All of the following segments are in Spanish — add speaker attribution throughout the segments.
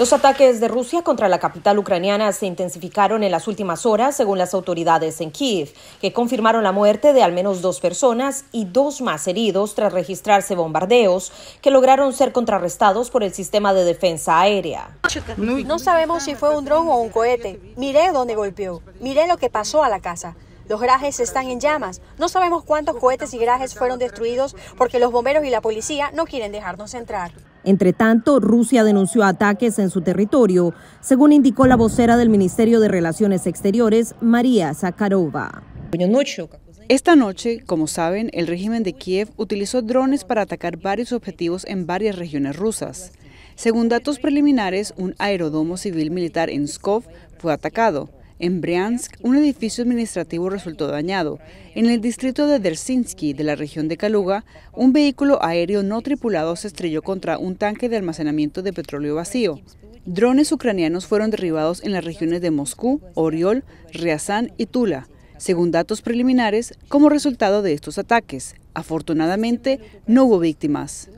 Speaker 1: Los ataques de Rusia contra la capital ucraniana se intensificaron en las últimas horas, según las autoridades en Kiev, que confirmaron la muerte de al menos dos personas y dos más heridos tras registrarse bombardeos que lograron ser contrarrestados por el sistema de defensa aérea.
Speaker 2: No sabemos si fue un dron o un cohete. Miré dónde golpeó. Miré lo que pasó a la casa. Los garajes están en llamas. No sabemos cuántos cohetes y garajes fueron destruidos porque los bomberos y la policía no quieren dejarnos entrar.
Speaker 1: Entre tanto, Rusia denunció ataques en su territorio, según indicó la vocera del Ministerio de Relaciones Exteriores,
Speaker 3: María Zakharova. Esta noche, como saben, el régimen de Kiev utilizó drones para atacar varios objetivos en varias regiones rusas. Según datos preliminares, un aeródromo civil militar en Skov fue atacado. En Bryansk, un edificio administrativo resultó dañado. En el distrito de Dersinsky, de la región de Kaluga, un vehículo aéreo no tripulado se estrelló contra un tanque de almacenamiento de petróleo vacío. Drones ucranianos fueron derribados en las regiones de Moscú, Oriol, Ryazan y Tula, según datos preliminares, como resultado de estos ataques. Afortunadamente, no hubo víctimas.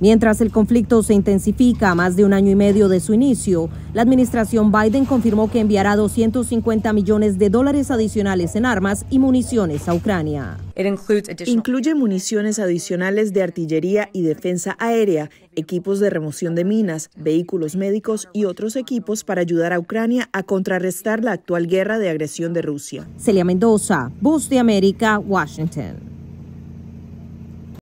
Speaker 1: Mientras el conflicto se intensifica a más de un año y medio de su inicio, la administración Biden confirmó que enviará 250 millones
Speaker 4: de dólares adicionales en armas y municiones a Ucrania. Incluye municiones adicionales de artillería y defensa aérea, equipos de remoción de minas, vehículos médicos y otros equipos para ayudar a Ucrania a contrarrestar la actual guerra de agresión
Speaker 3: de Rusia.
Speaker 1: Celia Mendoza, Bus de América, Washington.